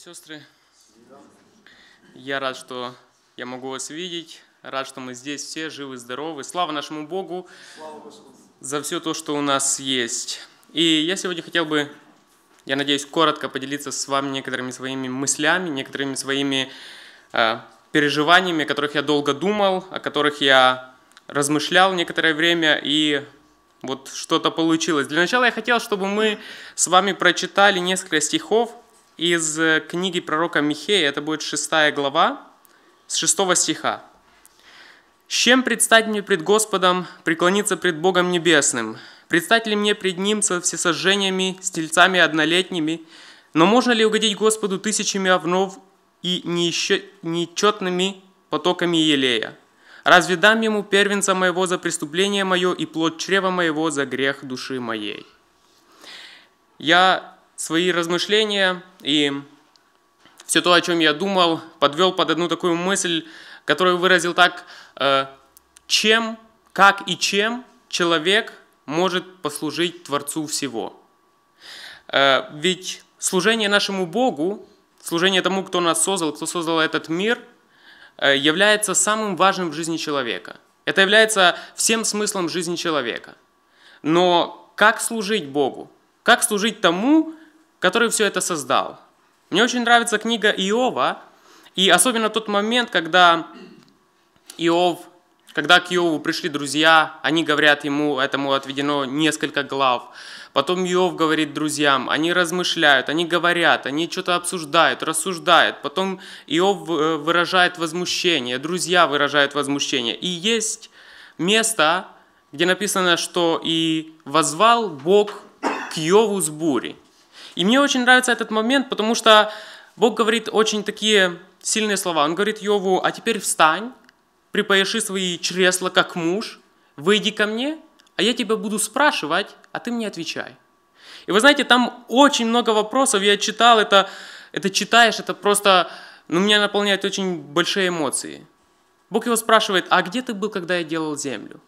сестры, я рад, что я могу вас видеть, рад, что мы здесь все живы, здоровы. Слава нашему Богу за все то, что у нас есть. И я сегодня хотел бы, я надеюсь, коротко поделиться с вами некоторыми своими мыслями, некоторыми своими э, переживаниями, о которых я долго думал, о которых я размышлял некоторое время и вот что-то получилось. Для начала я хотел, чтобы мы с вами прочитали несколько стихов из э, книги пророка Михея, это будет 6 глава, с 6 стиха. «С чем предстать мне пред Господом, преклониться пред Богом Небесным? Предстать ли мне пред Ним со всесожжениями, с тельцами однолетними? Но можно ли угодить Господу тысячами овнов и нечетными потоками елея? Разве дам Ему первенца моего за преступление мое и плод чрева моего за грех души моей?» Я свои размышления и все то, о чем я думал, подвел под одну такую мысль, которую выразил так, э, чем, как и чем человек может послужить Творцу всего. Э, ведь служение нашему Богу, служение тому, кто нас создал, кто создал этот мир, э, является самым важным в жизни человека. Это является всем смыслом жизни человека. Но как служить Богу? Как служить тому, который все это создал. Мне очень нравится книга Иова, и особенно тот момент, когда Иов, когда к Иову пришли друзья, они говорят ему, этому отведено несколько глав. Потом Иов говорит друзьям, они размышляют, они говорят, они что-то обсуждают, рассуждают. Потом Иов э, выражает возмущение, друзья выражают возмущение. И есть место, где написано, что и возвал Бог к Иову с бури. И мне очень нравится этот момент, потому что Бог говорит очень такие сильные слова. Он говорит Йову, а теперь встань, припояши свои чресла как муж, выйди ко мне, а я тебя буду спрашивать, а ты мне отвечай. И вы знаете, там очень много вопросов, я читал это, это читаешь, это просто, ну, меня наполняет очень большие эмоции. Бог его спрашивает, а где ты был, когда я делал землю?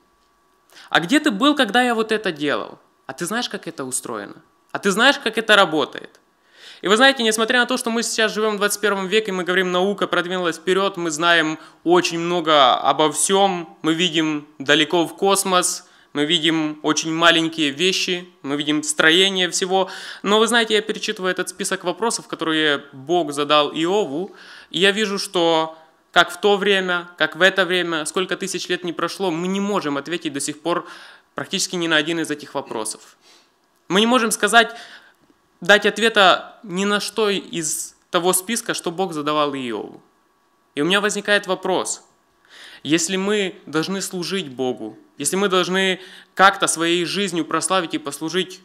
А где ты был, когда я вот это делал? А ты знаешь, как это устроено? А ты знаешь, как это работает? И вы знаете, несмотря на то, что мы сейчас живем в 21 веке, мы говорим, наука продвинулась вперед, мы знаем очень много обо всем, мы видим далеко в космос, мы видим очень маленькие вещи, мы видим строение всего. Но вы знаете, я перечитываю этот список вопросов, которые Бог задал Иову, и я вижу, что как в то время, как в это время, сколько тысяч лет не прошло, мы не можем ответить до сих пор практически ни на один из этих вопросов. Мы не можем сказать, дать ответа ни на что из того списка, что Бог задавал Иову. И у меня возникает вопрос. Если мы должны служить Богу, если мы должны как-то своей жизнью прославить и послужить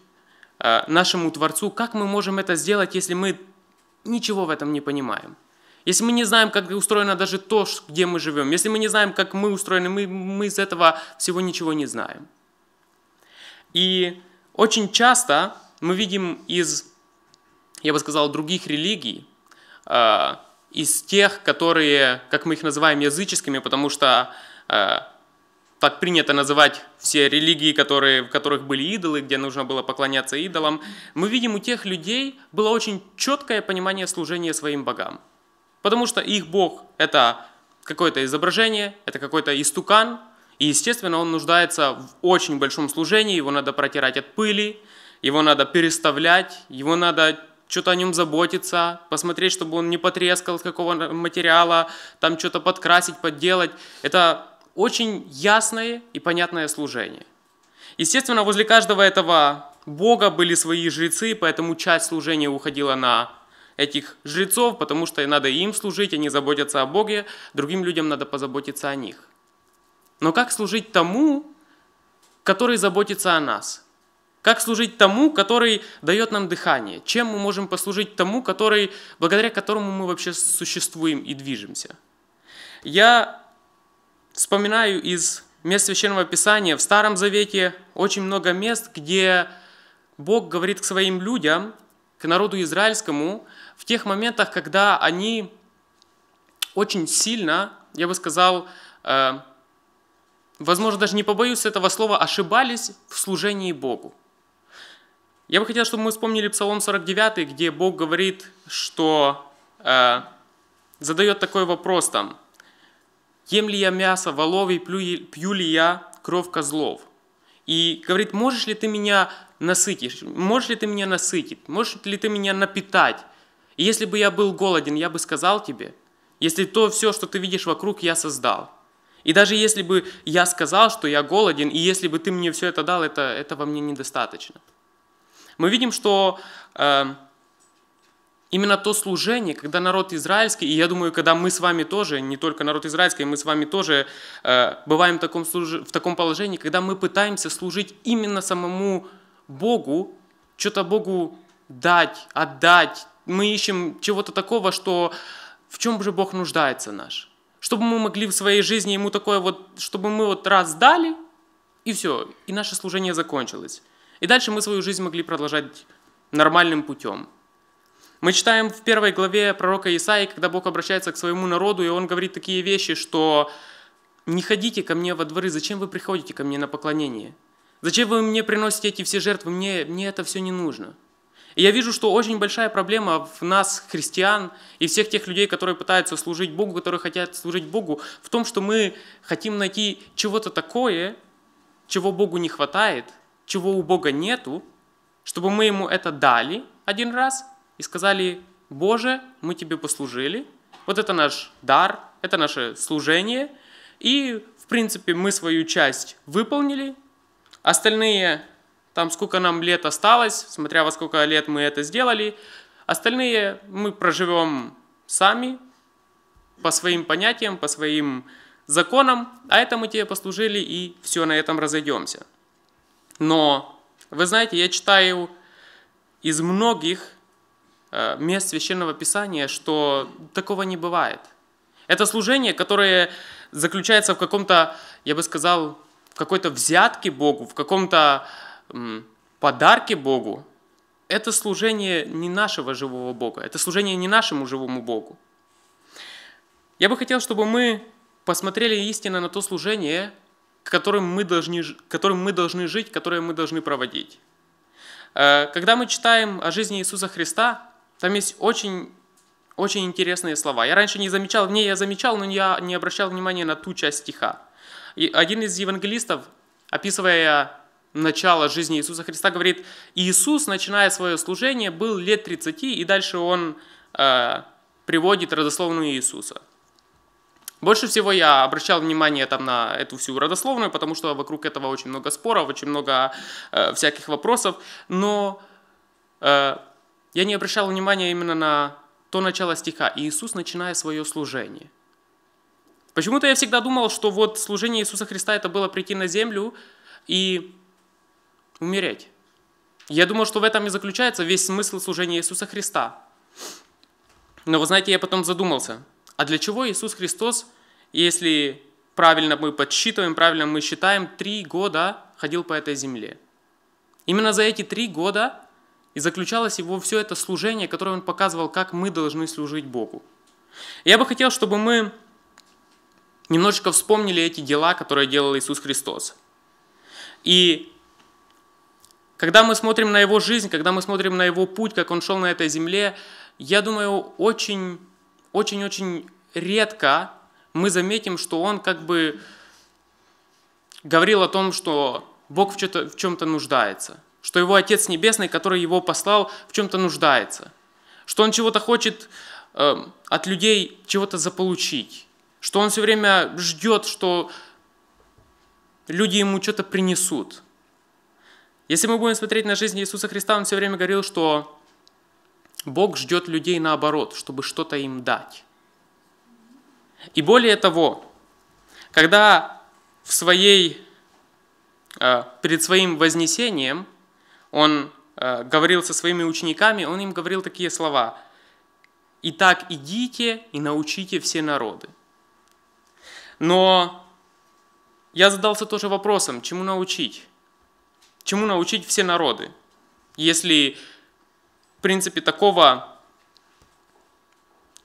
э, нашему Творцу, как мы можем это сделать, если мы ничего в этом не понимаем? Если мы не знаем, как устроено даже то, где мы живем, если мы не знаем, как мы устроены, мы, мы из этого всего ничего не знаем. И очень часто мы видим из, я бы сказал, других религий, э, из тех, которые, как мы их называем, языческими, потому что э, так принято называть все религии, которые, в которых были идолы, где нужно было поклоняться идолам, мы видим у тех людей было очень четкое понимание служения своим богам. Потому что их бог – это какое-то изображение, это какой-то истукан, и, естественно, он нуждается в очень большом служении, его надо протирать от пыли, его надо переставлять, его надо что-то о нем заботиться, посмотреть, чтобы он не потрескал, какого материала, там что-то подкрасить, подделать. Это очень ясное и понятное служение. Естественно, возле каждого этого бога были свои жрецы, поэтому часть служения уходила на этих жрецов, потому что надо им служить, они заботятся о Боге, другим людям надо позаботиться о них. Но как служить тому, который заботится о нас? Как служить тому, который дает нам дыхание? Чем мы можем послужить тому, который, благодаря которому мы вообще существуем и движемся? Я вспоминаю из мест Священного Писания в Старом Завете очень много мест, где Бог говорит к своим людям, к народу израильскому, в тех моментах, когда они очень сильно, я бы сказал, э, возможно, даже не побоюсь этого слова, ошибались в служении Богу. Я бы хотел, чтобы мы вспомнили Псалом 49, где Бог говорит, что э, задает такой вопрос там. «Ем ли я мясо волов и пью ли я кровь козлов?» И говорит, можешь ли ты меня насытить? Можешь ли ты меня насытить? Можешь ли ты меня напитать? И если бы я был голоден, я бы сказал тебе. Если то все, что ты видишь вокруг, я создал – и даже если бы я сказал, что я голоден, и если бы ты мне все это дал, это, этого мне недостаточно. Мы видим, что э, именно то служение, когда народ израильский, и я думаю, когда мы с вами тоже, не только народ израильский, мы с вами тоже э, бываем в таком, служ... в таком положении, когда мы пытаемся служить именно самому Богу, что-то Богу дать, отдать. Мы ищем чего-то такого, что в чем же Бог нуждается наш чтобы мы могли в своей жизни ему такое вот, чтобы мы вот раз дали, и все, и наше служение закончилось. И дальше мы свою жизнь могли продолжать нормальным путем. Мы читаем в первой главе пророка Исаи, когда Бог обращается к своему народу, и он говорит такие вещи, что «Не ходите ко мне во дворы, зачем вы приходите ко мне на поклонение? Зачем вы мне приносите эти все жертвы? Мне, мне это все не нужно». И я вижу, что очень большая проблема в нас, христиан, и всех тех людей, которые пытаются служить Богу, которые хотят служить Богу, в том, что мы хотим найти чего-то такое, чего Богу не хватает, чего у Бога нету, чтобы мы ему это дали один раз и сказали, Боже, мы тебе послужили, вот это наш дар, это наше служение, и, в принципе, мы свою часть выполнили, остальные там сколько нам лет осталось, смотря во сколько лет мы это сделали. Остальные мы проживем сами, по своим понятиям, по своим законам, а это мы тебе послужили и все, на этом разойдемся. Но, вы знаете, я читаю из многих э, мест Священного Писания, что такого не бывает. Это служение, которое заключается в каком-то, я бы сказал, в какой-то взятке Богу, в каком-то подарки Богу – это служение не нашего живого Бога, это служение не нашему живому Богу. Я бы хотел, чтобы мы посмотрели истинно на то служение, которым мы должны, которым мы должны жить, которое мы должны проводить. Э, когда мы читаем о жизни Иисуса Христа, там есть очень, очень интересные слова. Я раньше не замечал, в ней я замечал, но я не обращал внимания на ту часть стиха. И один из евангелистов, описывая начала жизни Иисуса Христа, говорит, Иисус, начиная свое служение, был лет 30, и дальше он э, приводит родословную Иисуса. Больше всего я обращал внимание там на эту всю родословную, потому что вокруг этого очень много споров, очень много э, всяких вопросов, но э, я не обращал внимания именно на то начало стиха «Иисус, начиная свое служение». Почему-то я всегда думал, что вот служение Иисуса Христа это было прийти на землю и Умереть. Я думал, что в этом и заключается весь смысл служения Иисуса Христа. Но вы знаете, я потом задумался, а для чего Иисус Христос, если правильно мы подсчитываем, правильно мы считаем, три года ходил по этой земле? Именно за эти три года и заключалось его все это служение, которое он показывал, как мы должны служить Богу. Я бы хотел, чтобы мы немножечко вспомнили эти дела, которые делал Иисус Христос. И когда мы смотрим на его жизнь, когда мы смотрим на его путь, как он шел на этой земле, я думаю, очень, очень, очень редко мы заметим, что он как бы говорил о том, что Бог в, чем-то нуждается, что его Отец Небесный, который его послал, в чем-то нуждается, что он чего-то хочет э, от людей чего-то заполучить, что он все время ждет, что люди ему что-то принесут – если мы будем смотреть на жизнь Иисуса Христа, Он все время говорил, что Бог ждет людей наоборот, чтобы что-то им дать. И более того, когда в своей, э, перед своим вознесением Он э, говорил со своими учениками, Он им говорил такие слова. «Итак, идите и научите все народы». Но я задался тоже вопросом, чему научить? чему научить все народы, если, в принципе, такого,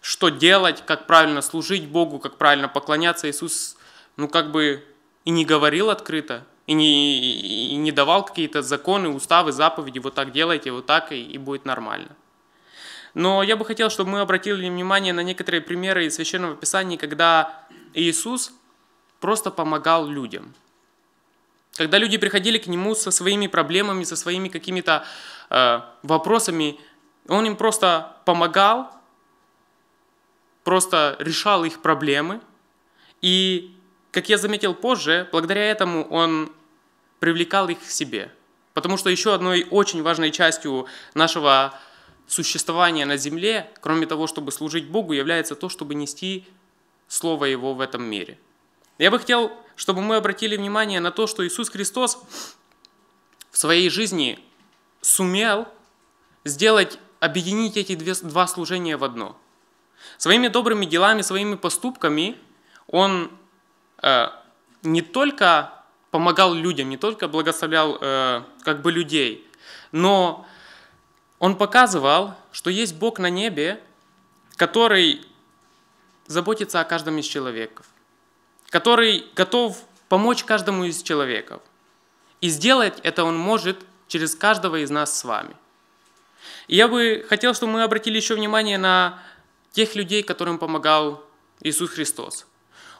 что делать, как правильно служить Богу, как правильно поклоняться, Иисус, ну, как бы и не говорил открыто, и не, и не давал какие-то законы, уставы, заповеди, вот так делайте, вот так, и, и будет нормально. Но я бы хотел, чтобы мы обратили внимание на некоторые примеры из Священного Писания, когда Иисус просто помогал людям – когда люди приходили к нему со своими проблемами, со своими какими-то э, вопросами, он им просто помогал, просто решал их проблемы. И, как я заметил позже, благодаря этому он привлекал их к себе. Потому что еще одной очень важной частью нашего существования на земле, кроме того, чтобы служить Богу, является то, чтобы нести Слово Его в этом мире. Я бы хотел чтобы мы обратили внимание на то, что Иисус Христос в своей жизни сумел сделать, объединить эти две, два служения в одно. Своими добрыми делами, своими поступками он э, не только помогал людям, не только благословлял э, как бы людей, но он показывал, что есть Бог на небе, который заботится о каждом из человеков который готов помочь каждому из человеков. И сделать это он может через каждого из нас с вами. И я бы хотел, чтобы мы обратили еще внимание на тех людей, которым помогал Иисус Христос.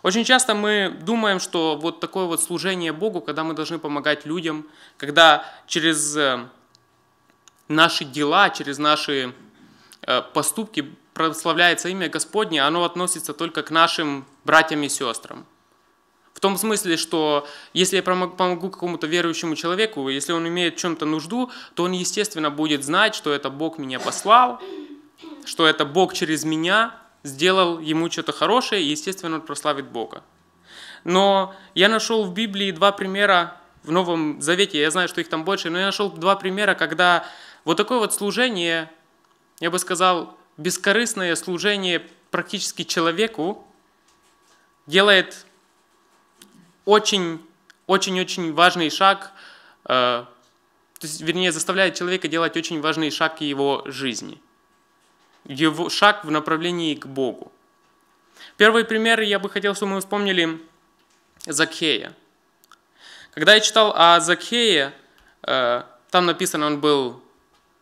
Очень часто мы думаем, что вот такое вот служение Богу, когда мы должны помогать людям, когда через э, наши дела, через наши э, поступки прославляется имя Господне, оно относится только к нашим братьям и сестрам том смысле, что если я помогу какому-то верующему человеку, если он имеет в чем-то нужду, то он, естественно, будет знать, что это Бог меня послал, что это Бог через меня сделал ему что-то хорошее, и, естественно, он прославит Бога. Но я нашел в Библии два примера, в Новом Завете, я знаю, что их там больше, но я нашел два примера, когда вот такое вот служение, я бы сказал, бескорыстное служение практически человеку делает очень, очень-очень важный шаг, э, то есть, вернее, заставляет человека делать очень важный шаг его жизни, его шаг в направлении к Богу. Первый пример я бы хотел, чтобы мы вспомнили Закхея. Когда я читал о Закхее, э, там написано, он был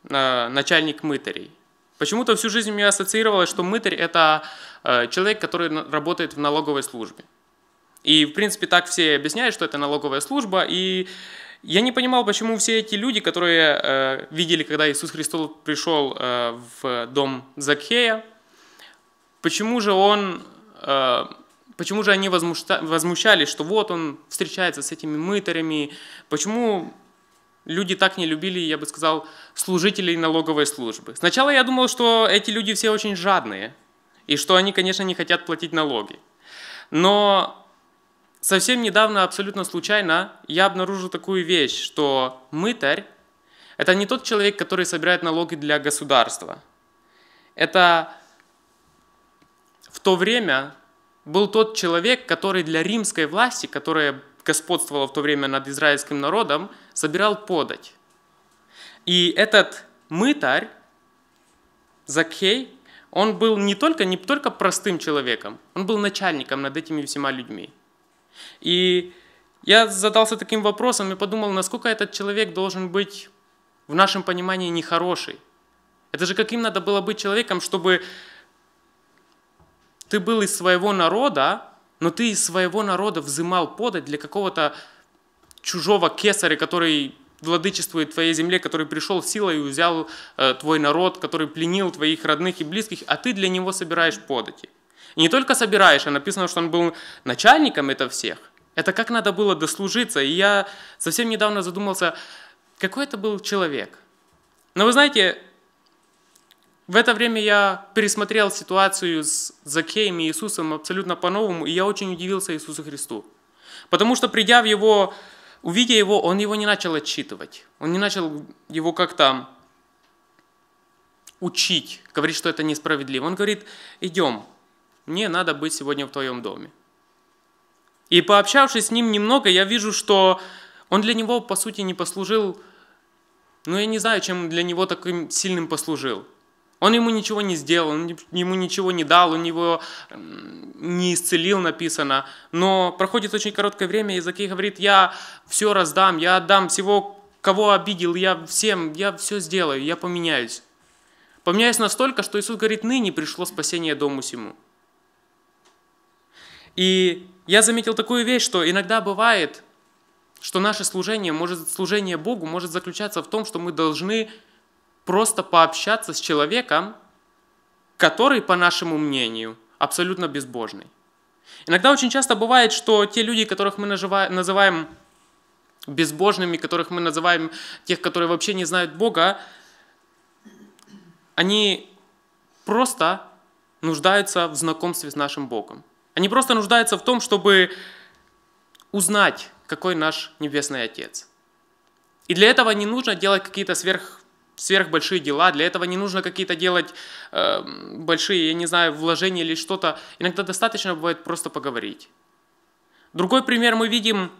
э, начальник мытарей. Почему-то всю жизнь у меня ассоциировалось, что мытарь – это человек, который работает в налоговой службе. И, в принципе, так все объясняют, что это налоговая служба, и я не понимал, почему все эти люди, которые э, видели, когда Иисус Христос пришел э, в дом Закхея, почему же он, э, почему же они возмущались, что вот он встречается с этими мытарями, почему люди так не любили, я бы сказал, служителей налоговой службы. Сначала я думал, что эти люди все очень жадные, и что они, конечно, не хотят платить налоги. Но Совсем недавно, абсолютно случайно, я обнаружил такую вещь, что мытарь – это не тот человек, который собирает налоги для государства. Это в то время был тот человек, который для римской власти, которая господствовала в то время над израильским народом, собирал подать. И этот мытарь, Закхей, он был не только, не только простым человеком, он был начальником над этими всеми людьми. И я задался таким вопросом и подумал, насколько этот человек должен быть в нашем понимании нехороший. Это же каким надо было быть человеком, чтобы ты был из своего народа, но ты из своего народа взымал подать для какого-то чужого кесаря, который владычествует твоей земле, который пришел силой и взял э, твой народ, который пленил твоих родных и близких, а ты для него собираешь подати. И не только собираешь, а написано, что он был начальником это всех. Это как надо было дослужиться. И я совсем недавно задумался, какой это был человек. Но вы знаете, в это время я пересмотрел ситуацию с Закеем и Иисусом абсолютно по-новому, и я очень удивился Иисусу Христу. Потому что придя в его, увидя его, он его не начал отчитывать. Он не начал его как-то учить, говорить, что это несправедливо. Он говорит, идем, мне надо быть сегодня в твоем доме. И пообщавшись с ним немного, я вижу, что он для него, по сути, не послужил, ну я не знаю, чем для него таким сильным послужил. Он ему ничего не сделал, он ему ничего не дал, он его не исцелил, написано. Но проходит очень короткое время, и Закей говорит, я все раздам, я отдам всего, кого обидел, я всем, я все сделаю, я поменяюсь. Поменяюсь настолько, что Иисус говорит, ныне пришло спасение дому сему. И я заметил такую вещь, что иногда бывает, что наше служение, может, служение Богу может заключаться в том, что мы должны просто пообщаться с человеком, который, по нашему мнению, абсолютно безбожный. Иногда очень часто бывает, что те люди, которых мы называем безбожными, которых мы называем тех, которые вообще не знают Бога, они просто нуждаются в знакомстве с нашим Богом. Они просто нуждаются в том, чтобы узнать, какой наш Небесный Отец. И для этого не нужно делать какие-то сверх, сверхбольшие дела, для этого не нужно какие-то делать э, большие, я не знаю, вложения или что-то. Иногда достаточно бывает просто поговорить. Другой пример мы видим,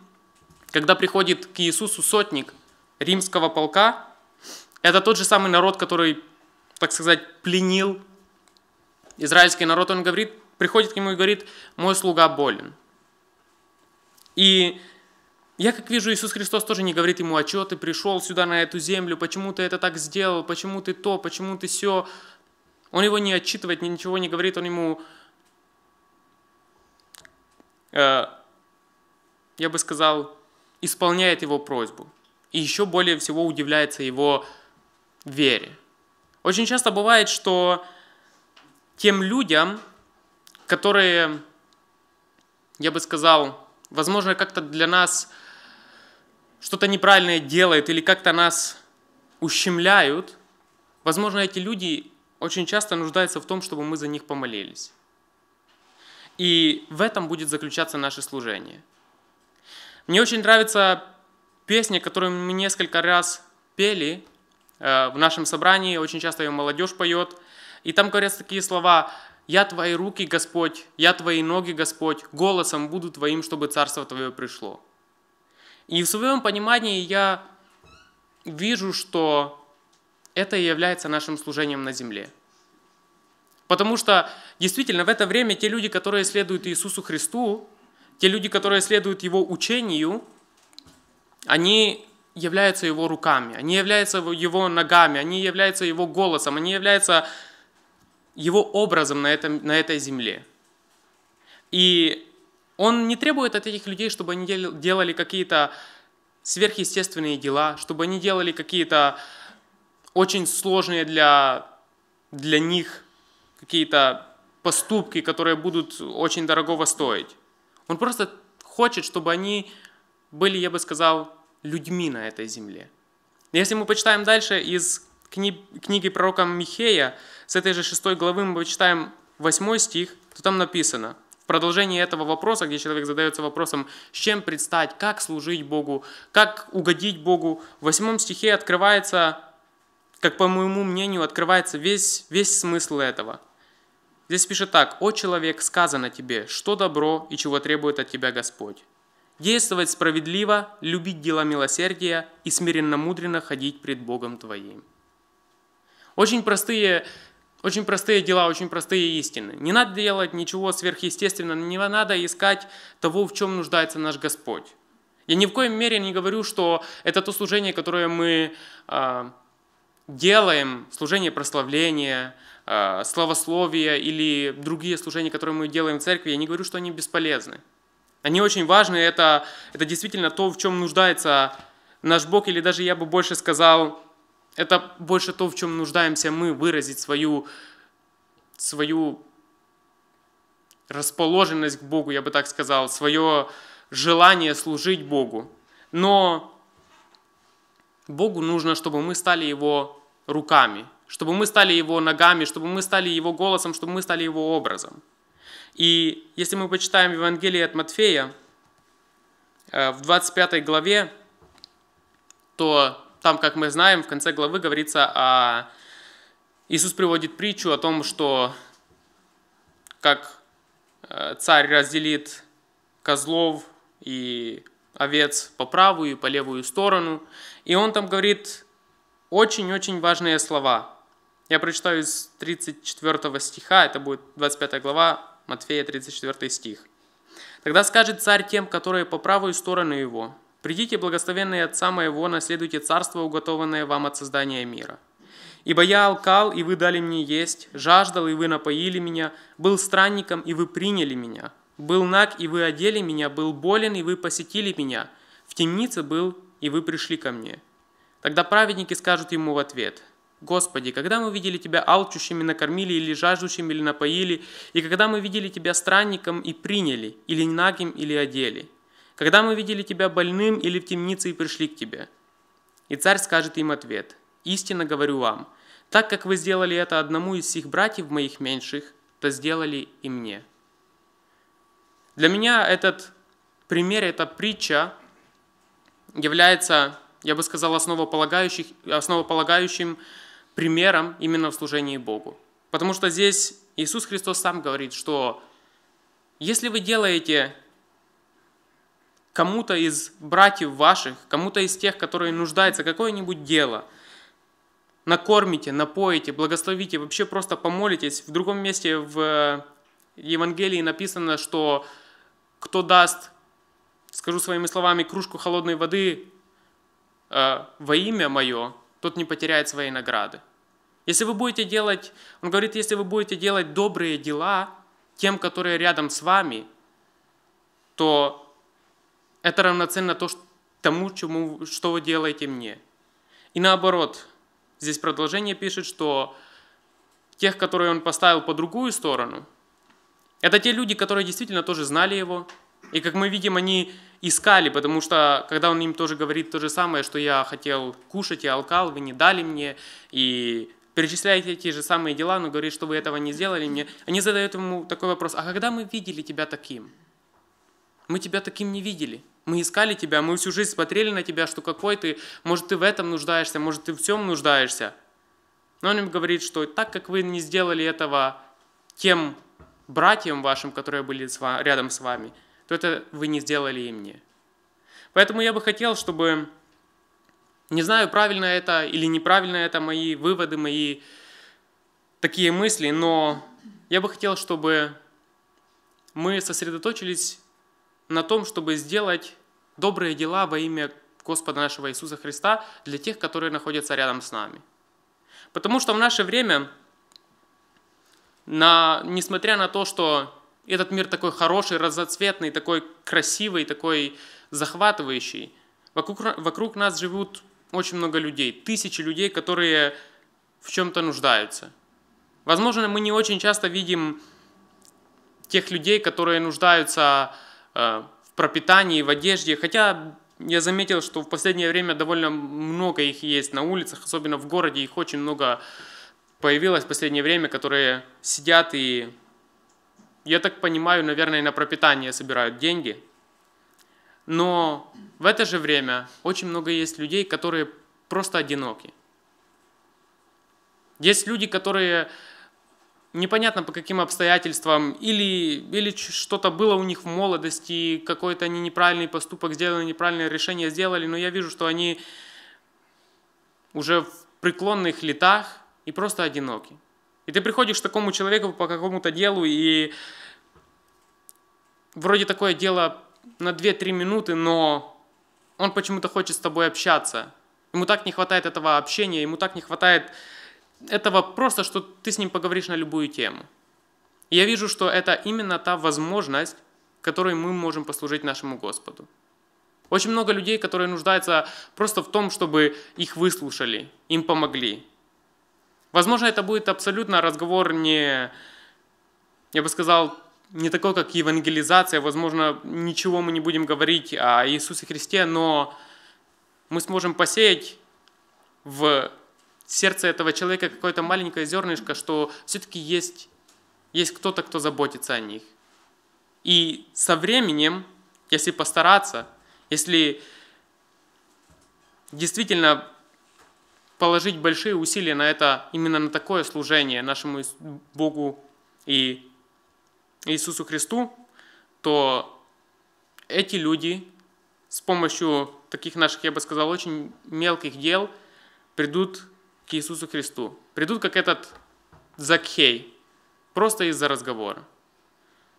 когда приходит к Иисусу сотник римского полка. Это тот же самый народ, который, так сказать, пленил израильский народ. Он говорит, приходит к нему и говорит, мой слуга болен. И я, как вижу, Иисус Христос тоже не говорит ему, а что ты пришел сюда, на эту землю, почему ты это так сделал, почему ты то, почему ты все. Он его не отчитывает, ничего не говорит, он ему, э, я бы сказал, исполняет его просьбу. И еще более всего удивляется его вере. Очень часто бывает, что тем людям, которые, я бы сказал, возможно, как-то для нас что-то неправильное делает или как-то нас ущемляют, возможно, эти люди очень часто нуждаются в том, чтобы мы за них помолились. И в этом будет заключаться наше служение. Мне очень нравится песня, которую мы несколько раз пели э, в нашем собрании, очень часто ее молодежь поет. И там говорят такие слова я твои руки, Господь, я твои ноги, Господь, голосом буду твоим, чтобы царство твое пришло. И в своем понимании я вижу, что это и является нашим служением на земле. Потому что действительно в это время те люди, которые следуют Иисусу Христу, те люди, которые следуют Его учению, они являются Его руками, они являются Его ногами, они являются Его голосом, они являются его образом на, этом, на этой земле. И он не требует от этих людей, чтобы они делали какие-то сверхъестественные дела, чтобы они делали какие-то очень сложные для, для них какие-то поступки, которые будут очень дорогого стоить. Он просто хочет, чтобы они были, я бы сказал, людьми на этой земле. Если мы почитаем дальше из кни пророка Михея, с этой же шестой главы мы читаем восьмой стих, то там написано, в продолжении этого вопроса, где человек задается вопросом, с чем предстать, как служить Богу, как угодить Богу, в 8 стихе открывается, как по моему мнению, открывается весь, весь смысл этого – Здесь пишет так, «О человек, сказано тебе, что добро и чего требует от тебя Господь. Действовать справедливо, любить дела милосердия и смиренно-мудренно ходить пред Богом твоим». Очень простые, очень простые дела, очень простые истины. Не надо делать ничего сверхъестественного, не надо искать того, в чем нуждается наш Господь. Я ни в коем мере не говорю, что это то служение, которое мы э, делаем, служение прославления, э, а, славословия или другие служения, которые мы делаем в церкви, я не говорю, что они бесполезны. Они очень важны, это, это действительно то, в чем нуждается наш Бог, или даже я бы больше сказал, это больше то, в чем нуждаемся мы, выразить свою, свою расположенность к Богу, я бы так сказал, свое желание служить Богу. Но Богу нужно, чтобы мы стали Его руками, чтобы мы стали Его ногами, чтобы мы стали Его голосом, чтобы мы стали Его образом. И если мы почитаем Евангелие от Матфея э, в 25 главе, то там, как мы знаем, в конце главы говорится о... А, Иисус приводит притчу о том, что как э, царь разделит козлов и овец по правую и по левую сторону. И он там говорит очень-очень важные слова. Я прочитаю из 34 стиха, это будет 25 глава, Матфея 34 стих. «Тогда скажет царь тем, которые по правую сторону его, Придите, благословенные Отца Моего, наследуйте царство, уготованное вам от создания мира. Ибо я алкал, и вы дали мне есть, жаждал, и вы напоили меня, был странником, и вы приняли меня, был наг, и вы одели меня, был болен, и вы посетили меня, в темнице был, и вы пришли ко мне». Тогда праведники скажут ему в ответ, «Господи, когда мы видели Тебя алчущими накормили или жаждущими или напоили, и когда мы видели Тебя странником и приняли, или нагим или одели?» Когда мы видели тебя больным или в темнице и пришли к тебе?» И царь скажет им ответ. «Истинно говорю вам, так как вы сделали это одному из сих братьев моих меньших, то сделали и мне». Для меня этот пример, эта притча является, я бы сказал, основополагающим, основополагающим примером именно в служении Богу. Потому что здесь Иисус Христос сам говорит, что если вы делаете кому-то из братьев ваших, кому-то из тех, которые нуждаются, какое-нибудь дело. Накормите, напоите, благословите, вообще просто помолитесь. В другом месте в э, Евангелии написано, что кто даст, скажу своими словами, кружку холодной воды э, во имя мое, тот не потеряет своей награды. Если вы будете делать, он говорит, если вы будете делать добрые дела тем, которые рядом с вами, то это равноценно то, что, тому, чему, что вы делаете мне. И наоборот, здесь продолжение пишет, что тех, которые он поставил по другую сторону, это те люди, которые действительно тоже знали его. И как мы видим, они искали, потому что когда он им тоже говорит то же самое, что я хотел кушать, и алкал, вы не дали мне, и перечисляете те же самые дела, но говорит, что вы этого не сделали мне, они задают ему такой вопрос, а когда мы видели тебя таким? Мы тебя таким не видели. Мы искали тебя, мы всю жизнь смотрели на тебя, что какой ты, может, ты в этом нуждаешься, может, ты в всем нуждаешься. Но он им говорит, что так как вы не сделали этого тем братьям вашим, которые были с вами, рядом с вами, то это вы не сделали и мне. Поэтому я бы хотел, чтобы, не знаю, правильно это или неправильно это мои выводы, мои такие мысли, но я бы хотел, чтобы мы сосредоточились на том, чтобы сделать добрые дела во имя Господа нашего Иисуса Христа для тех, которые находятся рядом с нами. Потому что в наше время, на, несмотря на то, что этот мир такой хороший, разноцветный, такой красивый, такой захватывающий, вокруг, вокруг нас живут очень много людей, тысячи людей, которые в чем-то нуждаются. Возможно, мы не очень часто видим тех людей, которые нуждаются в Э, в пропитании, в одежде. Хотя я заметил, что в последнее время довольно много их есть на улицах, особенно в городе. Их очень много появилось в последнее время, которые сидят и, я так понимаю, наверное, на пропитание собирают деньги. Но в это же время очень много есть людей, которые просто одиноки. Есть люди, которые непонятно по каким обстоятельствам, или, или что-то было у них в молодости, какой-то они неправильный поступок сделали, неправильное решение сделали, но я вижу, что они уже в преклонных летах и просто одиноки. И ты приходишь к такому человеку по какому-то делу, и вроде такое дело на 2-3 минуты, но он почему-то хочет с тобой общаться. Ему так не хватает этого общения, ему так не хватает этого просто, а что ты с ним поговоришь на любую тему. я вижу, что это именно та возможность, которой мы можем послужить нашему Господу. Очень много людей, которые нуждаются просто в том, чтобы их выслушали, им помогли. Возможно, это будет абсолютно разговор не, я бы сказал, не такой, как евангелизация. Возможно, ничего мы не будем говорить о Иисусе Христе, но мы сможем посеять в сердце этого человека какое-то маленькое зернышко, что все-таки есть, есть кто-то, кто заботится о них. И со временем, если постараться, если действительно положить большие усилия на это, именно на такое служение нашему Богу и Иисусу Христу, то эти люди с помощью таких наших, я бы сказал, очень мелких дел придут к Иисусу Христу. Придут, как этот Закхей, просто из-за разговора.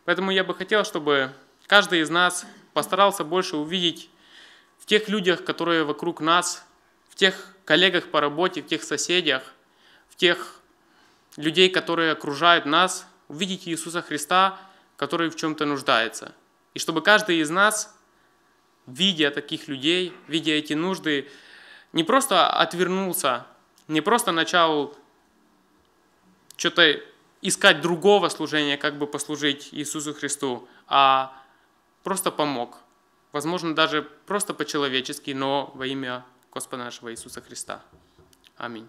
Поэтому я бы хотел, чтобы каждый из нас постарался больше увидеть в тех людях, которые вокруг нас, в тех коллегах по работе, в тех соседях, в тех людей, которые окружают нас, увидеть Иисуса Христа, который в чем-то нуждается. И чтобы каждый из нас, видя таких людей, видя эти нужды, не просто отвернулся не просто начал что-то искать другого служения, как бы послужить Иисусу Христу, а просто помог. Возможно, даже просто по-человечески, но во имя Господа нашего Иисуса Христа. Аминь.